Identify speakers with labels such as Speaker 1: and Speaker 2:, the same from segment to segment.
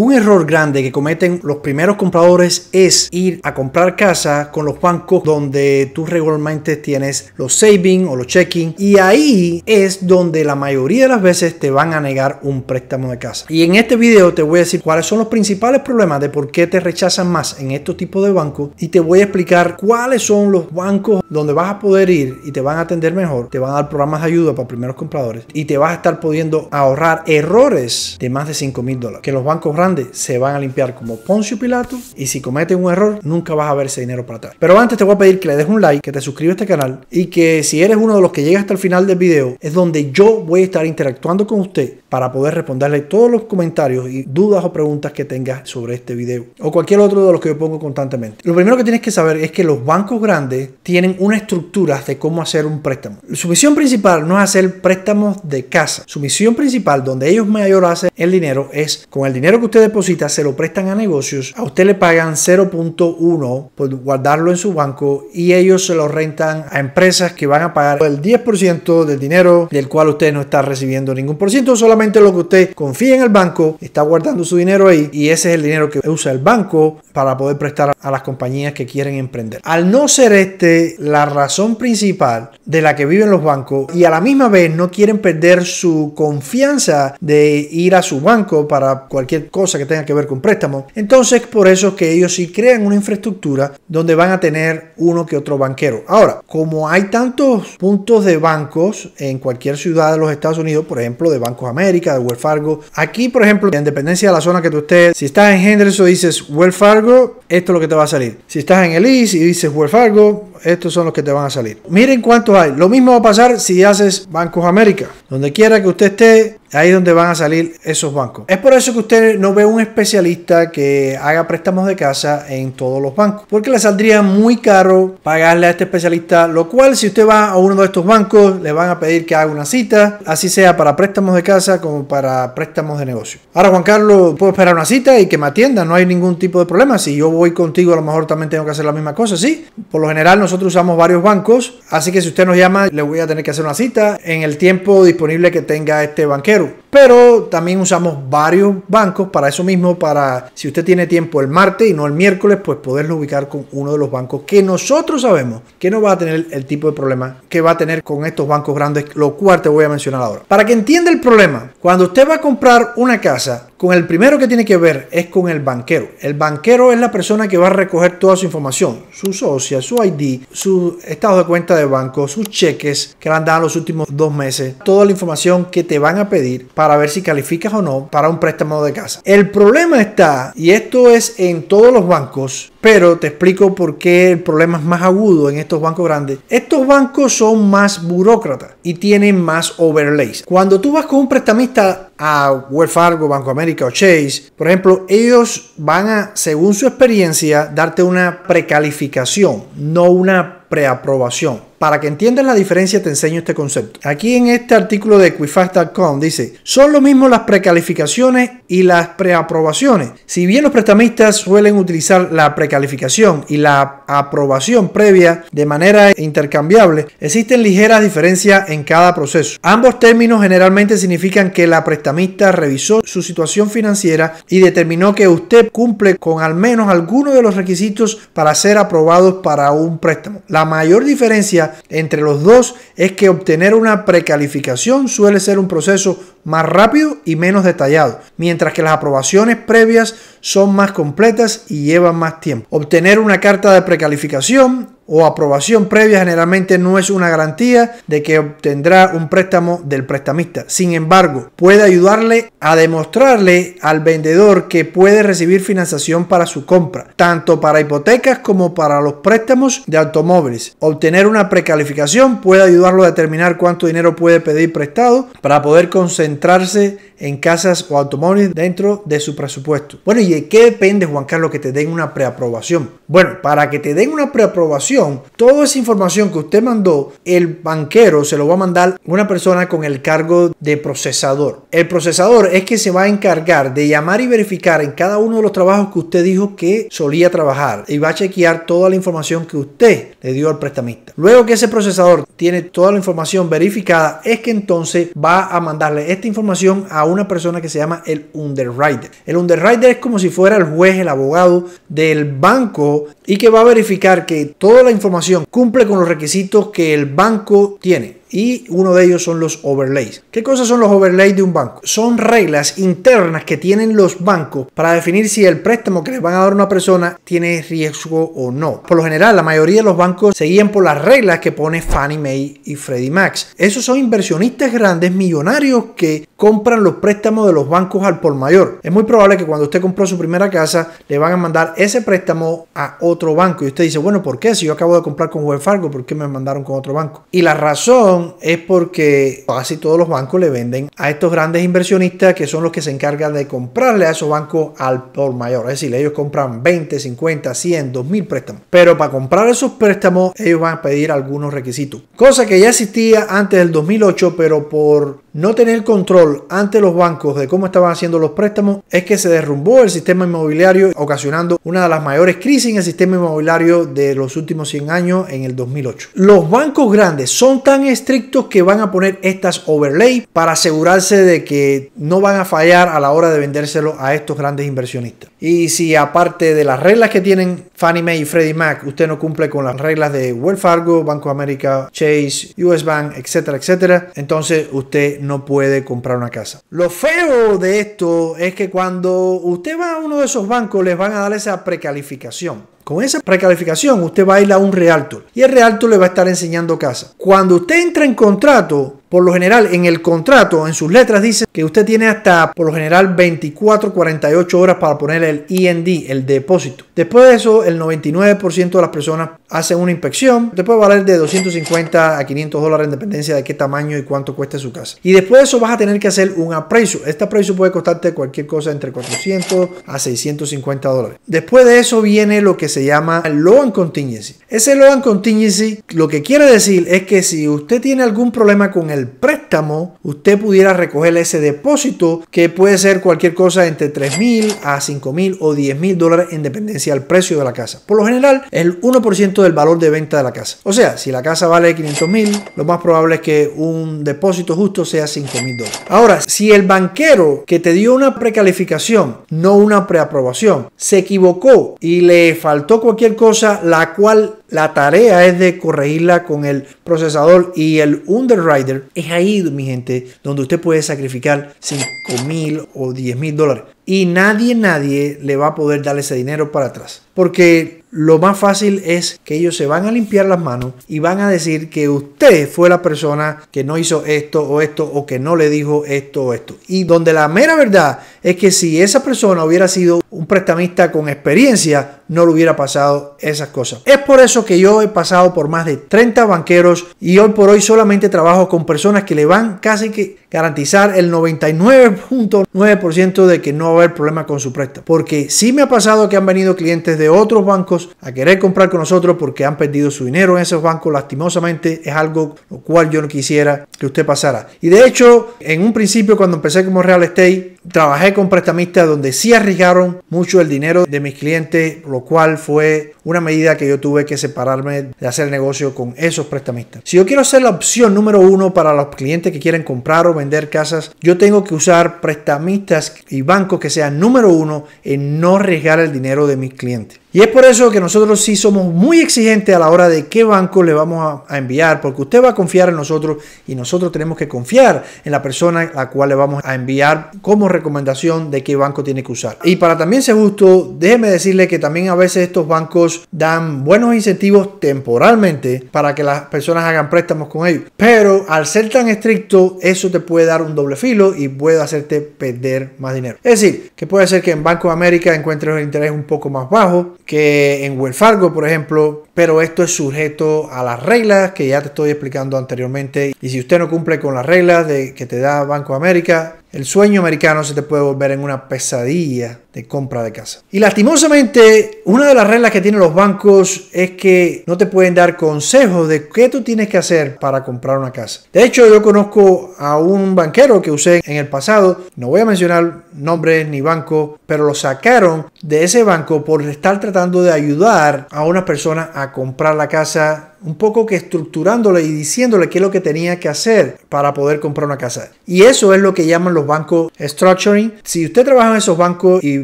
Speaker 1: Un error grande que cometen los primeros compradores es ir a comprar casa con los bancos donde tú regularmente tienes los savings o los checking y ahí es donde la mayoría de las veces te van a negar un préstamo de casa. Y en este video te voy a decir cuáles son los principales problemas de por qué te rechazan más en estos tipos de bancos y te voy a explicar cuáles son los bancos donde vas a poder ir y te van a atender mejor, te van a dar programas de ayuda para primeros compradores y te vas a estar pudiendo ahorrar errores de más de 5 mil dólares que los bancos grandes se van a limpiar como Poncio Pilato y si cometen un error nunca vas a ver ese dinero para atrás. Pero antes te voy a pedir que le des un like, que te suscribas a este canal y que si eres uno de los que llega hasta el final del video es donde yo voy a estar interactuando con usted para poder responderle todos los comentarios y dudas o preguntas que tengas sobre este video o cualquier otro de los que yo pongo constantemente. Lo primero que tienes que saber es que los bancos grandes tienen una estructura de cómo hacer un préstamo. Su misión principal no es hacer préstamos de casa. Su misión principal donde ellos mayor hacen el dinero es con el dinero que usted deposita se lo prestan a negocios, a usted le pagan 0.1 por guardarlo en su banco y ellos se lo rentan a empresas que van a pagar el 10% del dinero del cual usted no está recibiendo ningún por ciento, solamente lo que usted confía en el banco, está guardando su dinero ahí y ese es el dinero que usa el banco para poder prestar a las compañías que quieren emprender. Al no ser este la razón principal de la que viven los bancos y a la misma vez no quieren perder su confianza de ir a su banco para cualquier cosa, cosa que tenga que ver con préstamo, Entonces, por eso que ellos sí crean una infraestructura donde van a tener uno que otro banquero. Ahora, como hay tantos puntos de bancos en cualquier ciudad de los Estados Unidos, por ejemplo, de Bancos América, de Wells Fargo, aquí, por ejemplo, en dependencia de la zona que tú estés, si estás en Henderson dices Wells Fargo, esto es lo que te va a salir. Si estás en Elise y dices Wells Fargo, estos son los que te van a salir. Miren cuántos hay. Lo mismo va a pasar si haces Bancos América. Donde quiera que usted esté, ahí es donde van a salir esos bancos. Es por eso que usted no ve un especialista que haga préstamos de casa en todos los bancos. Porque le saldría muy caro pagarle a este especialista. Lo cual si usted va a uno de estos bancos, le van a pedir que haga una cita. Así sea para préstamos de casa como para préstamos de negocio. Ahora Juan Carlos, puedo esperar una cita y que me atienda. No hay ningún tipo de problema. Si yo voy contigo, a lo mejor también tengo que hacer la misma cosa. Sí, por lo general no nosotros usamos varios bancos, así que si usted nos llama, le voy a tener que hacer una cita en el tiempo disponible que tenga este banquero. Pero también usamos varios bancos para eso mismo, para si usted tiene tiempo el martes y no el miércoles, pues poderlo ubicar con uno de los bancos que nosotros sabemos que no va a tener el tipo de problema que va a tener con estos bancos grandes, lo cual te voy a mencionar ahora. Para que entienda el problema, cuando usted va a comprar una casa, con el primero que tiene que ver es con el banquero. El banquero es la persona que va a recoger toda su información, su socia, su ID, su estado de cuenta de banco, sus cheques que le han dado los últimos dos meses, toda la información que te van a pedir para ver si calificas o no para un préstamo de casa. El problema está, y esto es en todos los bancos, pero te explico por qué el problema es más agudo en estos bancos grandes. Estos bancos son más burócratas y tienen más overlays. Cuando tú vas con un prestamista a Wells Fargo, Banco América o Chase, por ejemplo, ellos van a, según su experiencia, darte una precalificación, no una preaprobación. Para que entiendas la diferencia te enseño este concepto. Aquí en este artículo de Equifax.com dice, son lo mismo las precalificaciones y las preaprobaciones. Si bien los prestamistas suelen utilizar la precalificación, calificación y la aprobación previa de manera intercambiable, existen ligeras diferencias en cada proceso. Ambos términos generalmente significan que la prestamista revisó su situación financiera y determinó que usted cumple con al menos algunos de los requisitos para ser aprobados para un préstamo. La mayor diferencia entre los dos es que obtener una precalificación suele ser un proceso más rápido y menos detallado, mientras que las aprobaciones previas son más completas y llevan más tiempo. Obtener una carta de precalificación o aprobación previa generalmente no es una garantía de que obtendrá un préstamo del prestamista. Sin embargo, puede ayudarle a demostrarle al vendedor que puede recibir financiación para su compra, tanto para hipotecas como para los préstamos de automóviles. Obtener una precalificación puede ayudarlo a determinar cuánto dinero puede pedir prestado para poder concentrarse en casas o automóviles dentro de su presupuesto. Bueno, ¿y de qué depende, Juan Carlos, que te den una preaprobación? Bueno, para que te den una preaprobación, toda esa información que usted mandó, el banquero se lo va a mandar una persona con el cargo de procesador. El procesador es que se va a encargar de llamar y verificar en cada uno de los trabajos que usted dijo que solía trabajar y va a chequear toda la información que usted le dio al prestamista. Luego que ese procesador tiene toda la información verificada, es que entonces va a mandarle esta información a una persona que se llama el underwriter. El underwriter es como si fuera el juez, el abogado del banco y que va a verificar que todo la información cumple con los requisitos que el banco tiene y uno de ellos son los overlays. ¿Qué cosas son los overlays de un banco? Son reglas internas que tienen los bancos para definir si el préstamo que les van a dar a una persona tiene riesgo o no. Por lo general, la mayoría de los bancos seguían por las reglas que pone Fannie Mae y Freddie Mac. Esos son inversionistas grandes, millonarios que compran los préstamos de los bancos al por mayor. Es muy probable que cuando usted compró su primera casa, le van a mandar ese préstamo a otro banco. Y usted dice, bueno, ¿por qué? Si yo acabo de comprar con Wells Fargo, ¿por qué me mandaron con otro banco? Y la razón es porque casi todos los bancos le venden a estos grandes inversionistas que son los que se encargan de comprarle a esos bancos al por mayor. Es decir, ellos compran 20, 50, 100, 2000 préstamos. Pero para comprar esos préstamos ellos van a pedir algunos requisitos. Cosa que ya existía antes del 2008, pero por no tener control ante los bancos de cómo estaban haciendo los préstamos es que se derrumbó el sistema inmobiliario, ocasionando una de las mayores crisis en el sistema inmobiliario de los últimos 100 años en el 2008. Los bancos grandes son tan estrictos que van a poner estas overlay para asegurarse de que no van a fallar a la hora de vendérselo a estos grandes inversionistas. Y si aparte de las reglas que tienen Fannie Mae y Freddie Mac, usted no cumple con las reglas de Wells Fargo, Banco América, Chase, US Bank, etcétera, etcétera, entonces usted no puede comprar una casa. Lo feo de esto es que cuando usted va a uno de esos bancos les van a dar esa precalificación. Con esa precalificación usted va a ir a un realtor y el realtor le va a estar enseñando casa. Cuando usted entra en contrato, por lo general, en el contrato, en sus letras, dice que usted tiene hasta, por lo general, 24, 48 horas para poner el IND, e el depósito. Después de eso, el 99% de las personas hacen una inspección. Te puede valer de 250 a 500 dólares en dependencia de qué tamaño y cuánto cueste su casa. Y después de eso vas a tener que hacer un aprecio. Este aprecio puede costarte cualquier cosa entre 400 a 650 dólares. Después de eso viene lo que se llama loan contingency. Ese loan contingency lo que quiere decir es que si usted tiene algún problema con el el préstamo, usted pudiera recoger ese depósito que puede ser cualquier cosa entre 3 mil a 5 mil o 10 mil dólares en dependencia del precio de la casa. Por lo general, el 1% del valor de venta de la casa. O sea, si la casa vale 500 mil, lo más probable es que un depósito justo sea 5 mil dólares. Ahora, si el banquero que te dio una precalificación, no una preaprobación, se equivocó y le faltó cualquier cosa la cual la tarea es de corregirla con el procesador y el underwriter. Es ahí, mi gente, donde usted puede sacrificar $5,000 mil o 10 mil dólares. Y nadie, nadie le va a poder dar ese dinero para atrás. Porque lo más fácil es que ellos se van a limpiar las manos y van a decir que usted fue la persona que no hizo esto o esto o que no le dijo esto o esto. Y donde la mera verdad es que si esa persona hubiera sido un prestamista con experiencia, no le hubiera pasado esas cosas. Es por eso que yo he pasado por más de 30 banqueros y hoy por hoy solamente trabajo con personas que le van casi que garantizar el 99.9% de que no va a haber problema con su préstamo. Porque sí me ha pasado que han venido clientes de otros bancos a querer comprar con nosotros porque han perdido su dinero en esos bancos. Lastimosamente es algo lo cual yo no quisiera que usted pasara. Y de hecho, en un principio cuando empecé como real estate, Trabajé con prestamistas donde sí arriesgaron mucho el dinero de mis clientes, lo cual fue una medida que yo tuve que separarme de hacer negocio con esos prestamistas. Si yo quiero ser la opción número uno para los clientes que quieren comprar o vender casas, yo tengo que usar prestamistas y bancos que sean número uno en no arriesgar el dinero de mis clientes. Y es por eso que nosotros sí somos muy exigentes a la hora de qué banco le vamos a, enviar, porque usted va a confiar en nosotros y nosotros tenemos que confiar en la persona a la cual le vamos a enviar como recomendación de qué banco tiene que usar. Y para también ser justo, déjeme decirle que también a veces estos bancos dan buenos incentivos temporalmente para que las personas hagan préstamos con ellos. Pero al ser tan estricto, eso te puede dar un doble filo y puede hacerte perder más dinero. Es decir, que puede ser que en Banco de América encuentres el interés un poco más bajo que en Wells Fargo, por ejemplo, pero esto es sujeto a las reglas que ya te estoy explicando anteriormente. Y si usted no cumple con las reglas de que te da Banco América, el sueño americano se te puede volver en una pesadilla de compra de casa. Y lastimosamente, una de las reglas que tienen los bancos es que no te pueden dar consejos de qué tú tienes que hacer para comprar una casa. De hecho, yo conozco a un banquero que usé en el pasado, no voy a mencionar nombres ni banco, pero lo sacaron de ese banco por estar tratando de ayudar a una persona a comprar la casa un poco que estructurándole y diciéndole qué es lo que tenía que hacer para poder comprar una casa. Y eso es lo que llaman los bancos structuring. Si usted trabaja en esos bancos y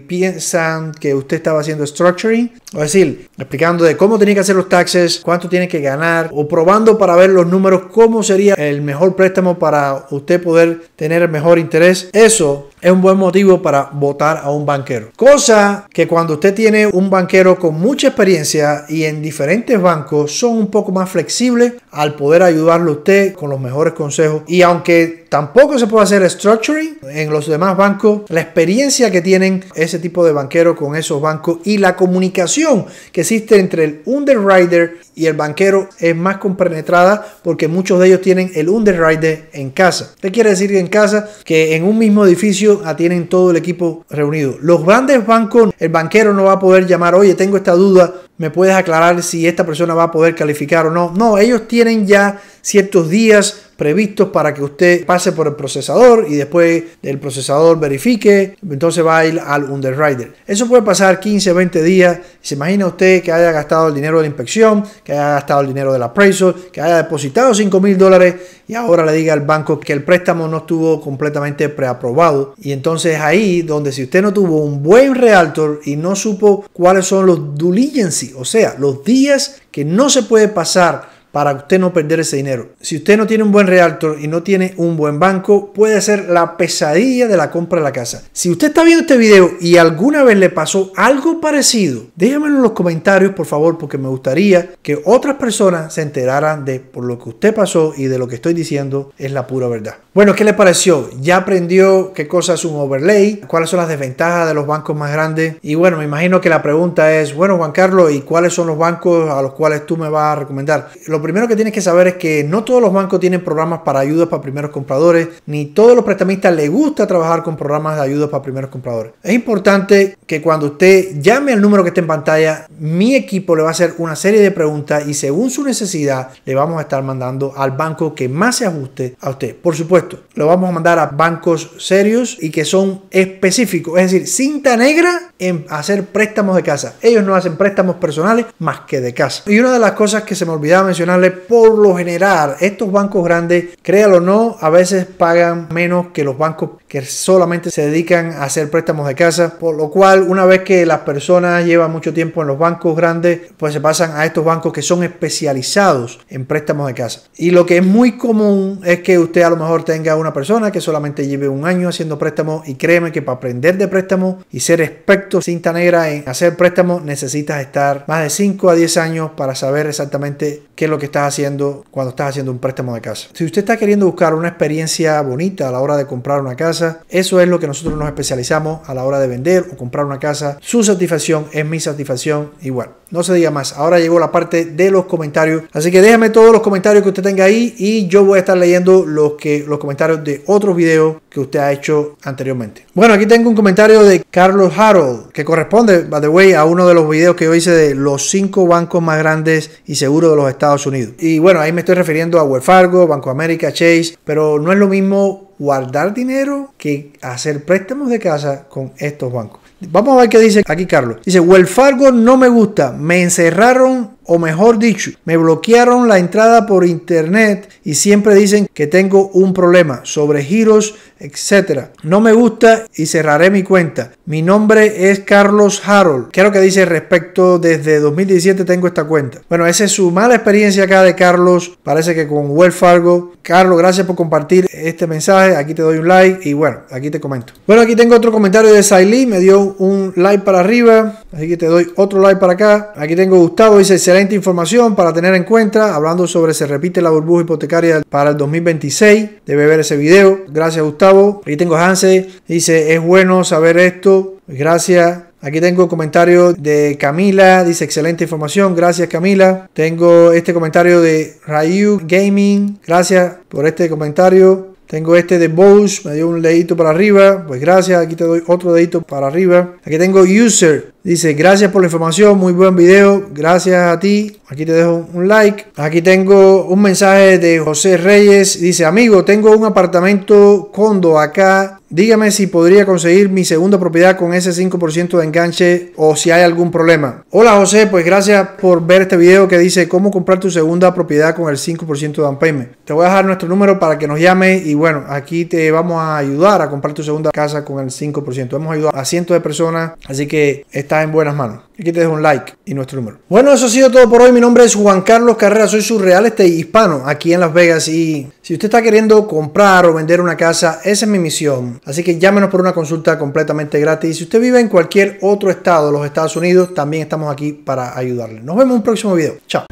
Speaker 1: piensan que usted estaba haciendo structuring, es decir, explicando de cómo tiene que hacer los taxes, cuánto tiene que ganar, o probando para ver los números, cómo sería el mejor préstamo para usted poder tener el mejor interés. Eso es un buen motivo para votar a un banquero. Cosa que cuando usted tiene un banquero con mucha experiencia y en diferentes bancos son un poco más flexibles al poder ayudarle a usted con los mejores consejos. Y aunque tampoco se puede hacer structuring en los demás bancos, la experiencia que tienen ese tipo de banquero con esos bancos y la comunicación que existe entre el underwriter y el banquero es más comprenetrada porque muchos de ellos tienen el underwriter en casa. ¿Qué quiere decir en casa? Que en un mismo edificio tienen todo el equipo reunido. Los grandes bancos, el banquero no va a poder llamar, oye, tengo esta duda, me puedes aclarar si esta persona va a poder calificar o no. No, ellos tienen ya ciertos días, previstos para que usted pase por el procesador y después el procesador verifique, entonces va a ir al underwriter. Eso puede pasar 15, 20 días. Se imagina usted que haya gastado el dinero de la inspección, que haya gastado el dinero del appraisal, que haya depositado 5 mil dólares y ahora le diga al banco que el préstamo no estuvo completamente preaprobado. Y entonces ahí donde si usted no tuvo un buen realtor y no supo cuáles son los due diligence, o sea, los días que no se puede pasar para usted no perder ese dinero. Si usted no tiene un buen realtor y no tiene un buen banco, puede ser la pesadilla de la compra de la casa. Si usted está viendo este video y alguna vez le pasó algo parecido, déjamelo en los comentarios, por favor, porque me gustaría que otras personas se enteraran de por lo que usted pasó y de lo que estoy diciendo es la pura verdad. Bueno, ¿qué le pareció? ¿Ya aprendió qué cosa es un overlay? ¿Cuáles son las desventajas de los bancos más grandes? Y bueno, me imagino que la pregunta es, bueno, Juan Carlos, ¿y cuáles son los bancos a los cuales tú me vas a recomendar? Lo primero que tienes que saber es que no todos los bancos tienen programas para ayudas para primeros compradores, ni todos los prestamistas les gusta trabajar con programas de ayudas para primeros compradores. Es importante que cuando usted llame al número que está en pantalla, mi equipo le va a hacer una serie de preguntas y según su necesidad le vamos a estar mandando al banco que más se ajuste a usted. Por supuesto, lo vamos a mandar a bancos serios y que son específicos, es decir, cinta negra en hacer préstamos de casa. Ellos no hacen préstamos personales más que de casa. Y una de las cosas que se me olvidaba mencionarles, por lo general, estos bancos grandes, créalo o no, a veces pagan menos que los bancos que solamente se dedican a hacer préstamos de casa. Por lo cual, una vez que las personas llevan mucho tiempo en los bancos grandes, pues se pasan a estos bancos que son especializados en préstamos de casa. Y lo que es muy común es que usted a lo mejor tenga una persona que solamente lleve un año haciendo préstamos y créeme que para aprender de préstamos y ser experto cinta negra en hacer préstamo necesitas estar más de 5 a 10 años para saber exactamente qué es lo que estás haciendo cuando estás haciendo un préstamo de casa. Si usted está queriendo buscar una experiencia bonita a la hora de comprar una casa, eso es lo que nosotros nos especializamos a la hora de vender o comprar una casa. Su satisfacción es mi satisfacción igual. No se diga más. Ahora llegó la parte de los comentarios. Así que déjame todos los comentarios que usted tenga ahí y yo voy a estar leyendo los, que, los comentarios de otros videos que usted ha hecho anteriormente. Bueno, aquí tengo un comentario de Carlos Harold que corresponde, by the way, a uno de los videos que yo hice de los cinco bancos más grandes y seguros de los Estados Unidos. Y bueno, ahí me estoy refiriendo a Wells Fargo, Banco América, Chase, pero no es lo mismo guardar dinero que hacer préstamos de casa con estos bancos. Vamos a ver qué dice aquí Carlos. Dice, Welfargo no me gusta, me encerraron o mejor dicho, me bloquearon la entrada por internet y siempre dicen que tengo un problema sobre giros, etc. No me gusta y cerraré mi cuenta. Mi nombre es Carlos Harold. quiero que dice respecto desde 2017 tengo esta cuenta? Bueno, esa es su mala experiencia acá de Carlos. Parece que con Wells Fargo. Carlos, gracias por compartir este mensaje. Aquí te doy un like y bueno, aquí te comento. Bueno, aquí tengo otro comentario de Silee, Me dio un like para arriba. Así que te doy otro like para acá. Aquí tengo Gustavo. Dice, Excelente información para tener en cuenta, hablando sobre se repite la burbuja hipotecaria para el 2026. Debe ver ese video. Gracias Gustavo. Aquí tengo Hanse. Dice, es bueno saber esto. Gracias. Aquí tengo comentario de Camila, dice excelente información, gracias Camila. Tengo este comentario de Rayu Gaming, gracias por este comentario. Tengo este de Bose, me dio un dedito para arriba. Pues gracias, aquí te doy otro dedito para arriba. Aquí tengo User, dice gracias por la información, muy buen video, gracias a ti. Aquí te dejo un like. Aquí tengo un mensaje de José Reyes, dice amigo, tengo un apartamento condo acá Dígame si podría conseguir mi segunda propiedad con ese 5% de enganche o si hay algún problema. Hola José, pues gracias por ver este video que dice cómo comprar tu segunda propiedad con el 5% de un payment. Te voy a dejar nuestro número para que nos llame y bueno, aquí te vamos a ayudar a comprar tu segunda casa con el 5%. Hemos ayudado a cientos de personas, así que estás en buenas manos. Aquí te dejo un like y nuestro número. Bueno, eso ha sido todo por hoy. Mi nombre es Juan Carlos Carrera, soy su hispano aquí en Las Vegas y si usted está queriendo comprar o vender una casa, esa es mi misión Así que llámenos por una consulta completamente gratis. Y si usted vive en cualquier otro estado de los Estados Unidos, también estamos aquí para ayudarle. Nos vemos en un próximo video. Chao.